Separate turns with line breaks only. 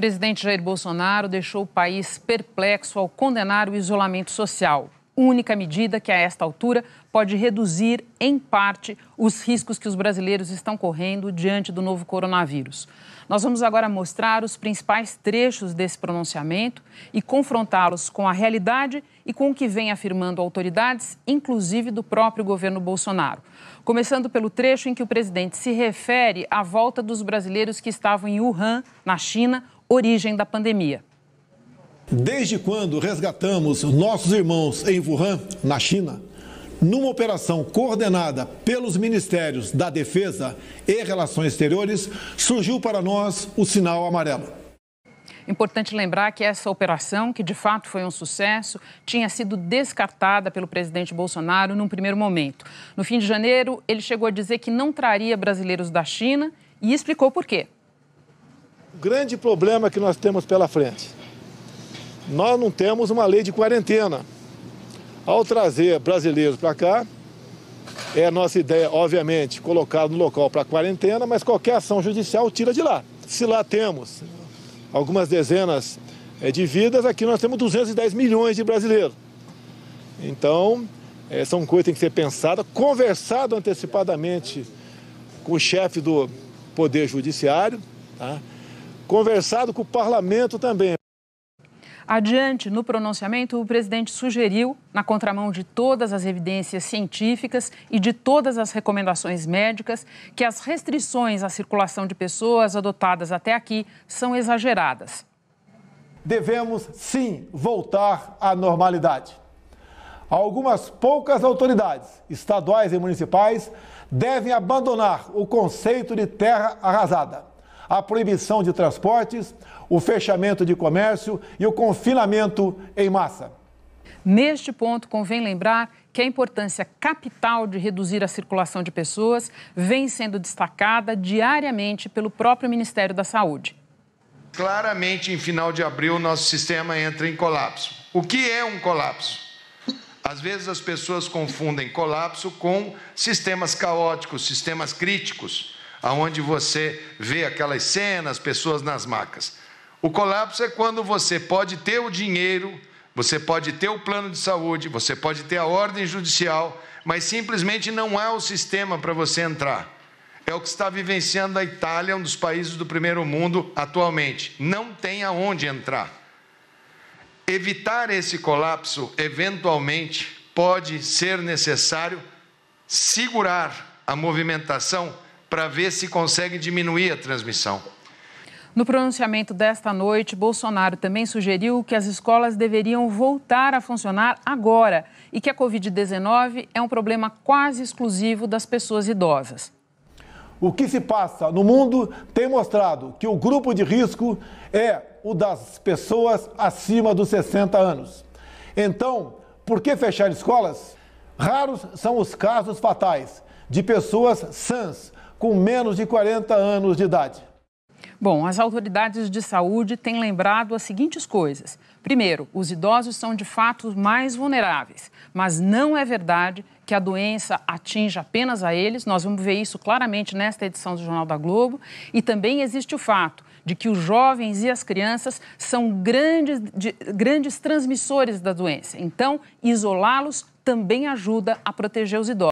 presidente Jair Bolsonaro deixou o país perplexo ao condenar o isolamento social, única medida que, a esta altura, pode reduzir, em parte, os riscos que os brasileiros estão correndo diante do novo coronavírus. Nós vamos agora mostrar os principais trechos desse pronunciamento e confrontá-los com a realidade e com o que vem afirmando autoridades, inclusive do próprio governo Bolsonaro. Começando pelo trecho em que o presidente se refere à volta dos brasileiros que estavam em Wuhan, na China, origem da pandemia.
Desde quando resgatamos nossos irmãos em Wuhan, na China? Numa operação coordenada pelos Ministérios da Defesa e Relações Exteriores, surgiu para nós o sinal amarelo.
Importante lembrar que essa operação, que de fato foi um sucesso, tinha sido descartada pelo presidente Bolsonaro num primeiro momento. No fim de janeiro, ele chegou a dizer que não traria brasileiros da China e explicou por quê grande
problema que nós temos pela frente. Nós não temos uma lei de quarentena. Ao trazer brasileiros para cá, é a nossa ideia, obviamente, colocar no local para quarentena, mas qualquer ação judicial tira de lá. Se lá temos algumas dezenas eh, de vidas, aqui nós temos 210 milhões de brasileiros. Então, eh, são coisas que têm que ser pensadas, conversado antecipadamente com o chefe do Poder Judiciário, tá? conversado com o parlamento também.
Adiante, no pronunciamento, o presidente sugeriu, na contramão de todas as evidências científicas e de todas as recomendações médicas, que as restrições à circulação de pessoas adotadas até aqui são exageradas.
Devemos, sim, voltar à normalidade. Algumas poucas autoridades, estaduais e municipais, devem abandonar o conceito de terra arrasada a proibição de transportes, o fechamento de comércio e o confinamento em massa.
Neste ponto, convém lembrar que a importância capital de reduzir a circulação de pessoas vem sendo destacada diariamente pelo próprio Ministério da Saúde.
Claramente, em final de abril, nosso sistema entra em colapso. O que é um colapso? Às vezes as pessoas confundem colapso com sistemas caóticos, sistemas críticos aonde você vê aquelas cenas, pessoas nas macas. O colapso é quando você pode ter o dinheiro, você pode ter o plano de saúde, você pode ter a ordem judicial, mas simplesmente não há o sistema para você entrar. É o que está vivenciando a Itália, um dos países do primeiro mundo atualmente. Não tem aonde entrar. Evitar esse colapso, eventualmente, pode ser necessário segurar a movimentação para ver se consegue diminuir a transmissão.
No pronunciamento desta noite, Bolsonaro também sugeriu que as escolas deveriam voltar a funcionar agora e que a Covid-19 é um problema quase exclusivo das pessoas idosas.
O que se passa no mundo tem mostrado que o grupo de risco é o das pessoas acima dos 60 anos. Então, por que fechar escolas? Raros são os casos fatais de pessoas sãs com menos de 40 anos de idade?
Bom, as autoridades de saúde têm lembrado as seguintes coisas. Primeiro, os idosos são de fato mais vulneráveis, mas não é verdade que a doença atinge apenas a eles. Nós vamos ver isso claramente nesta edição do Jornal da Globo. E também existe o fato de que os jovens e as crianças são grandes, de, grandes transmissores da doença. Então, isolá-los também ajuda a proteger os idosos.